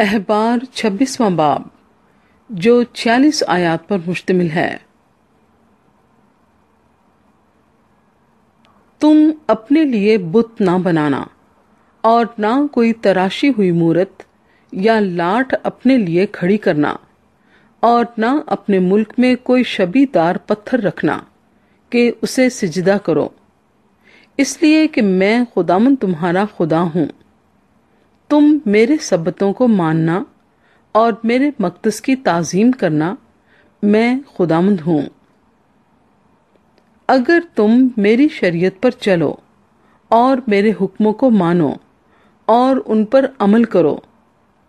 अहबार छब्बीसवां बाब जो छियालीस आयात पर मुश्तमिल है तुम अपने लिए बुत ना बनाना और ना कोई तराशी हुई मूरत या लाठ अपने लिए खड़ी करना और ना अपने मुल्क में कोई शबीदार पत्थर रखना कि उसे सिजदा करो इसलिए कि मैं खुदामन तुम्हारा खुदा हूं तुम मेरे सबतों को मानना और मेरे मकदस की ताजीम करना मैं खुदामंद हूँ अगर तुम मेरी शरीयत पर चलो और मेरे हुक्मों को मानो और उन पर अमल करो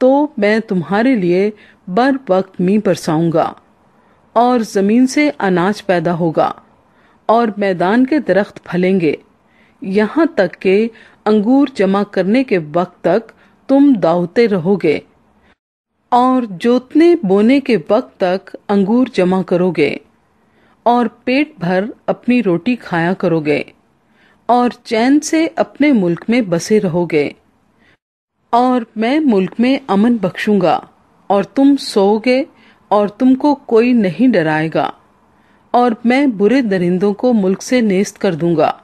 तो मैं तुम्हारे लिए बर वक्त मी बरसाऊंगा और ज़मीन से अनाज पैदा होगा और मैदान के दरख्त फलेंगे यहाँ तक के अंगूर जमा करने के वक्त तक तुम दावते रहोगे और जोतने बोने के वक्त तक अंगूर जमा करोगे और पेट भर अपनी रोटी खाया करोगे और चैन से अपने मुल्क में बसे रहोगे और मैं मुल्क में अमन बख्शूंगा और तुम सोओगे और तुमको कोई नहीं डराएगा और मैं बुरे दरिंदों को मुल्क से नेस्त कर दूंगा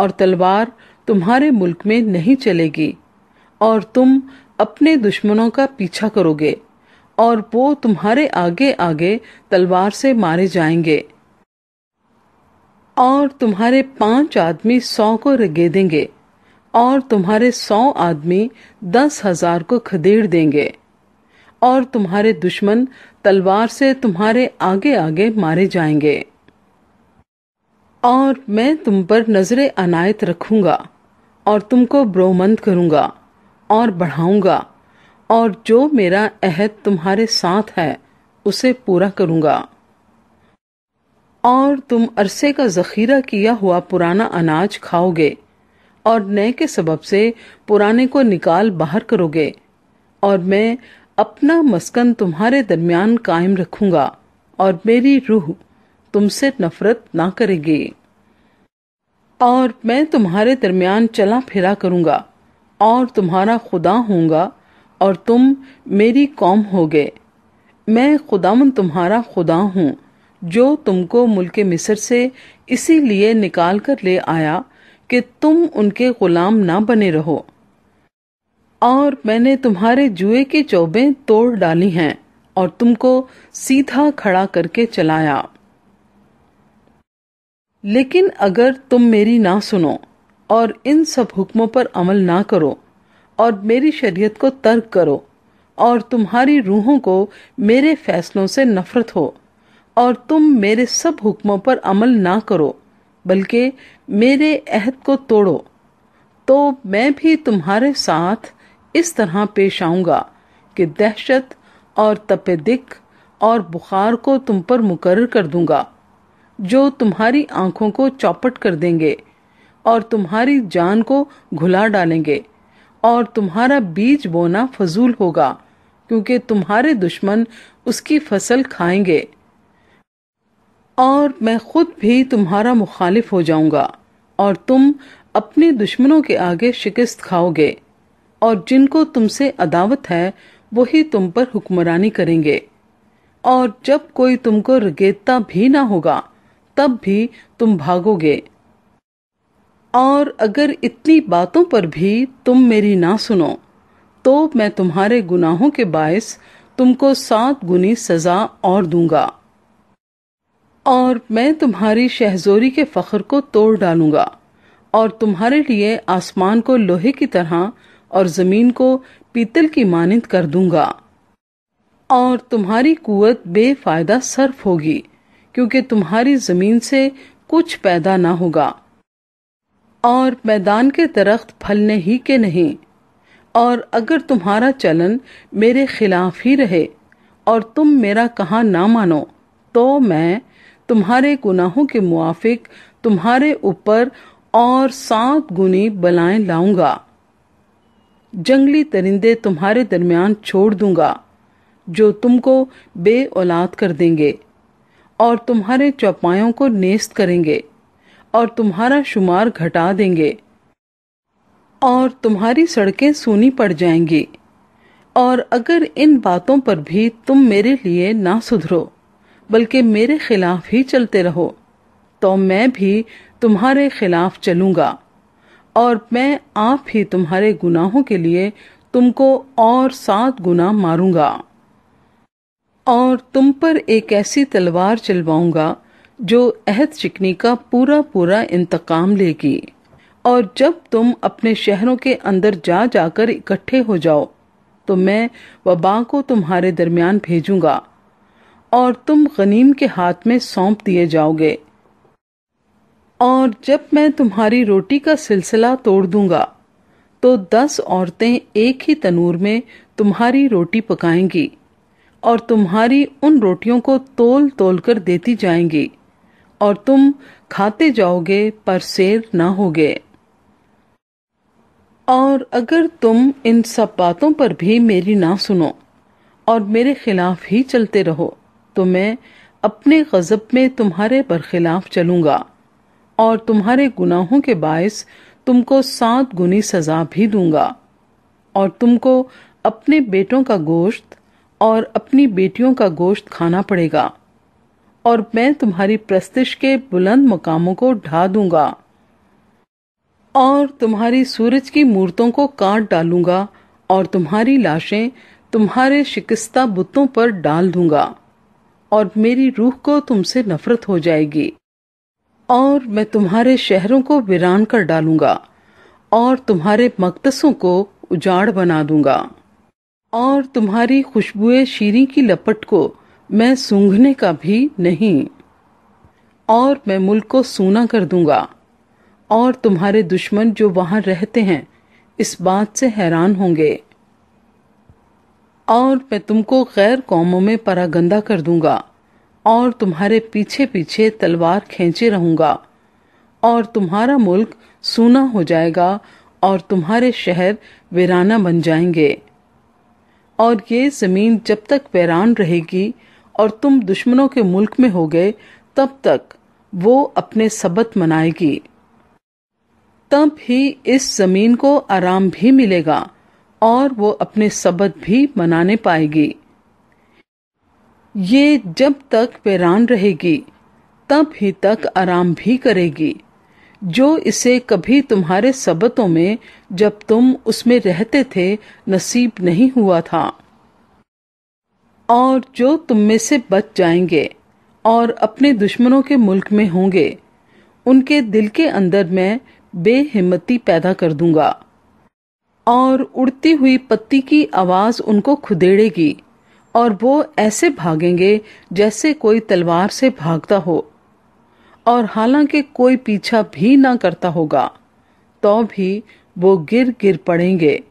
और तलवार तुम्हारे मुल्क में नहीं चलेगी और तुम अपने दुश्मनों का पीछा करोगे और वो तुम्हारे आगे आगे तलवार से मारे जाएंगे और तुम्हारे पांच आदमी सौ को रगे देंगे और तुम्हारे सौ आदमी दस हजार को खदेड़ देंगे और तुम्हारे दुश्मन तलवार से तुम्हारे आगे आगे मारे जाएंगे और मैं तुम पर नजरे अनायत रखूंगा और तुमको ब्रोमंद करूंगा और बढ़ाऊंगा और जो मेरा अहद तुम्हारे साथ है उसे पूरा करूंगा और तुम अरसे का जखीरा किया हुआ पुराना अनाज खाओगे और नए के सबब से पुराने को निकाल बाहर करोगे और मैं अपना मस्कन तुम्हारे दरमियान कायम रखूंगा और मेरी रूह तुमसे नफरत ना करेगी और मैं तुम्हारे दरमियान चला फिरा करूंगा और तुम्हारा खुदा होऊंगा और तुम मेरी कौम होगे मैं खुदामन तुम्हारा खुदा हूँ जो तुमको मुल्क मिस्र से इसीलिए निकाल कर ले आया कि तुम उनके गुलाम ना बने रहो और मैंने तुम्हारे जुए की चौबे तोड़ डाली हैं और तुमको सीधा खड़ा करके चलाया लेकिन अगर तुम मेरी ना सुनो और इन सब हुक्मों पर अमल ना करो और मेरी शरीयत को तर्क करो और तुम्हारी रूहों को मेरे फैसलों से नफरत हो और तुम मेरे सब हुक्मों पर अमल ना करो बल्कि मेरे अहद को तोड़ो तो मैं भी तुम्हारे साथ इस तरह पेश आऊँगा कि दहशत और तपे और बुखार को तुम पर मुकर कर दूंगा जो तुम्हारी आंखों को चौपट कर देंगे और तुम्हारी जान को घुला डालेंगे और तुम्हारा बीज बोना फजूल होगा क्योंकि तुम्हारे दुश्मन उसकी फसल खाएंगे और मैं खुद भी तुम्हारा मुखालिफ हो जाऊंगा और तुम अपने दुश्मनों के आगे शिकस्त खाओगे और जिनको तुमसे अदावत है वही तुम पर हुक्मरानी करेंगे और जब कोई तुमको रगेता भी ना होगा तब भी तुम भागोगे और अगर इतनी बातों पर भी तुम मेरी ना सुनो तो मैं तुम्हारे गुनाहों के बायस तुमको सात गुनी सजा और दूंगा और मैं तुम्हारी शहजोरी के फखर को तोड़ डालूंगा और तुम्हारे लिए आसमान को लोहे की तरह और जमीन को पीतल की मानिंद कर दूंगा और तुम्हारी कुवत बेफायदा सर्फ होगी क्योंकि तुम्हारी जमीन से कुछ पैदा ना होगा और मैदान के दरख्त फलने ही के नहीं और अगर तुम्हारा चलन मेरे खिलाफ ही रहे और तुम मेरा कहा ना मानो तो मैं तुम्हारे गुनाहों के मुआफिक तुम्हारे ऊपर और सात गुनी बलाएं लाऊंगा जंगली तरिंदे तुम्हारे दरमियान छोड़ दूंगा जो तुमको बे औलाद कर देंगे और तुम्हारे चौपायों को नेस्त करेंगे और तुम्हारा शुमार घटा देंगे और तुम्हारी सड़कें सूनी पड़ जाएंगी और अगर इन बातों पर भी तुम मेरे लिए ना सुधरो बल्कि मेरे खिलाफ ही चलते रहो तो मैं भी तुम्हारे खिलाफ चलूंगा और मैं आप ही तुम्हारे गुनाहों के लिए तुमको और सात गुना मारूंगा और तुम पर एक ऐसी तलवार चलवाऊंगा जो अहद शिकनी का पूरा पूरा इंतकाम लेगी और जब तुम अपने शहरों के अंदर जा जाकर इकट्ठे हो जाओ तो मैं वबा को तुम्हारे दरमियान भेजूंगा और तुम गनीम के हाथ में सौंप दिए जाओगे और जब मैं तुम्हारी रोटी का सिलसिला तोड़ दूंगा तो दस औरतें एक ही तनूर में तुम्हारी रोटी पकाएंगी और तुम्हारी उन रोटियों को तोल तोल कर देती जाएंगी और तुम खाते जाओगे पर शेर न होगे और अगर तुम इन सब बातों पर भी मेरी ना सुनो और मेरे खिलाफ ही चलते रहो तो मैं अपने गजब में तुम्हारे बरखिलाफ चलूंगा और तुम्हारे गुनाहों के बायस तुमको सात गुनी सजा भी दूंगा और तुमको अपने बेटों का गोश्त और अपनी बेटियों का गोश्त खाना पड़ेगा और मैं तुम्हारी प्रस्तिश के बुलंद मकामों को ढा दूंगा और तुम्हारी सूरज की मूर्तों को काट डालूंगा और तुम्हारी लाशें तुम्हारे शिकस्ता बुतों पर डाल दूंगा और मेरी रूह को तुमसे नफरत हो जाएगी और मैं तुम्हारे शहरों को वीरान कर डालूंगा और तुम्हारे मकदसों को उजाड़ बना दूंगा और तुम्हारी खुशबुए शीरी की लपट को मैं सूंघने का भी नहीं और मैं मुल्क को सूना कर दूंगा और तुम्हारे दुश्मन जो वहां रहते हैं इस बात से हैरान होंगे और मैं तुमको गैर कौमों में परागंदा कर दूंगा और तुम्हारे पीछे पीछे तलवार खींचे रहूंगा और तुम्हारा मुल्क सूना हो जाएगा और तुम्हारे शहर वीराना बन जाएंगे और ये जमीन जब तक वीरान रहेगी और तुम दुश्मनों के मुल्क में हो गए तब तक वो अपने सबत मनाएगी तब ही इस जमीन को आराम भी मिलेगा और वो अपने सबत भी मनाने पाएगी ये जब तक वेरान रहेगी तब ही तक आराम भी करेगी जो इसे कभी तुम्हारे सबतों में जब तुम उसमें रहते थे नसीब नहीं हुआ था और जो तुम में से बच जाएंगे और अपने दुश्मनों के मुल्क में होंगे उनके दिल के अंदर मैं बेहिम्मती पैदा कर दूंगा और उड़ती हुई पत्ती की आवाज उनको खुदेड़ेगी और वो ऐसे भागेंगे जैसे कोई तलवार से भागता हो और हालांकि कोई पीछा भी ना करता होगा तो भी वो गिर गिर पड़ेंगे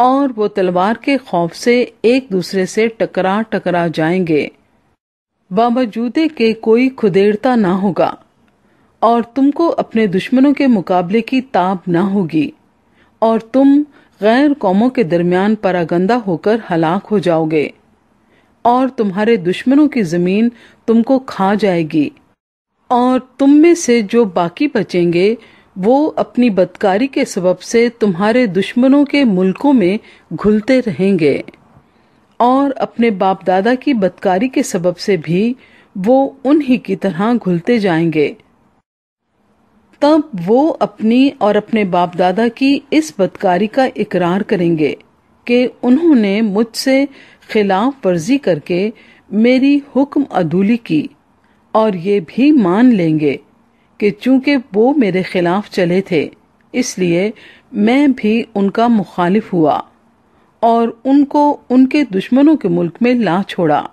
और वो तलवार के खौफ से एक दूसरे से टकरा टकरा जाएंगे बावजूदे के कोई खुदेड़ता ना होगा और तुमको अपने दुश्मनों के मुकाबले की ताब ना होगी और तुम गैर कौमों के दरमियान परागंदा होकर हलाक हो जाओगे और तुम्हारे दुश्मनों की जमीन तुमको खा जाएगी और तुम में से जो बाकी बचेंगे वो अपनी बदकारी के सबब से तुम्हारे दुश्मनों के मुल्कों में घुलते रहेंगे और अपने बाप दादा की बदकारी के सबब से भी वो उन्हीं की तरह घुलते जाएंगे तब वो अपनी और अपने बाप दादा की इस बदकारी का इकरार करेंगे कि उन्होंने मुझसे खिलाफ वर्जी करके मेरी हुक्म अदूली की और ये भी मान लेंगे कि चूंकि वो मेरे खिलाफ चले थे इसलिए मैं भी उनका मुखालिफ हुआ और उनको उनके दुश्मनों के मुल्क में ला छोड़ा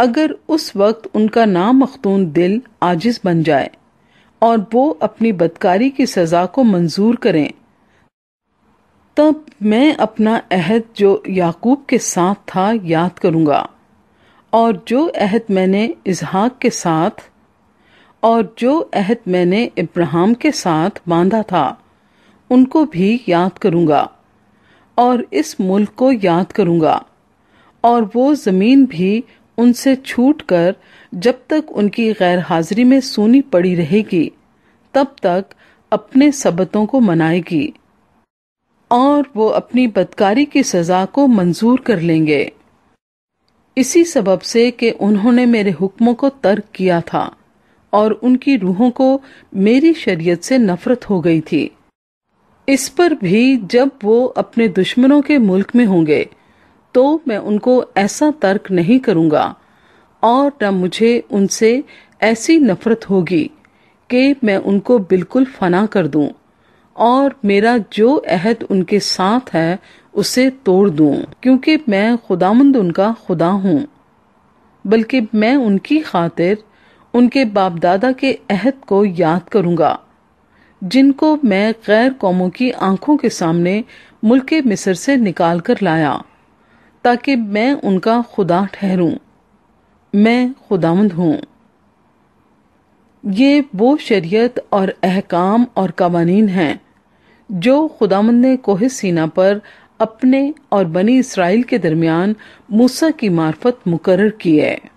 अगर उस वक्त उनका नामखतून दिल आजिज बन जाए और वो अपनी बदकारी की सज़ा को मंजूर करें तब मैं अपना अहद जो याकूब के साथ था याद करूंगा और जो अहद मैंने इजहाक के साथ और जो अहद मैंने इब्राहिम के साथ बांधा था उनको भी याद करूंगा और इस मुल्क को याद करूंगा और वो ज़मीन भी उनसे छूट कर जब तक उनकी गैर हाजिरी में सूनी पड़ी रहेगी तब तक अपने सबतों को मनाएगी और वो अपनी बदकारी की सज़ा को मंजूर कर लेंगे इसी सबब से कि उन्होंने मेरे हुक्मों को तर्क किया था और उनकी रूहों को मेरी शरीयत से नफरत हो गई थी इस पर भी जब वो अपने दुश्मनों के मुल्क में होंगे तो मैं उनको ऐसा तर्क नहीं करूंगा और न मुझे उनसे ऐसी नफरत होगी कि मैं उनको बिल्कुल फना कर दूं और मेरा जो अहद उनके साथ है उसे तोड़ दूं क्योंकि मैं खुदामंद उनका खुदा हूं बल्कि मैं उनकी खातिर उनके बाप दादा के अहद को याद करूंगा जिनको मैं गैर कौमों की आंखों के सामने मुल्क मिस्र से निकाल कर लाया ताकि मैं उनका खुदा ठहरूं मैं खुदामंद हूं ये वो शरीयत और अहकाम और कवानीन हैं जो खुदामंद ने कोह सीना पर अपने और बनी इसराइल के दरमियान मूसा की मार्फत मुकर्र की है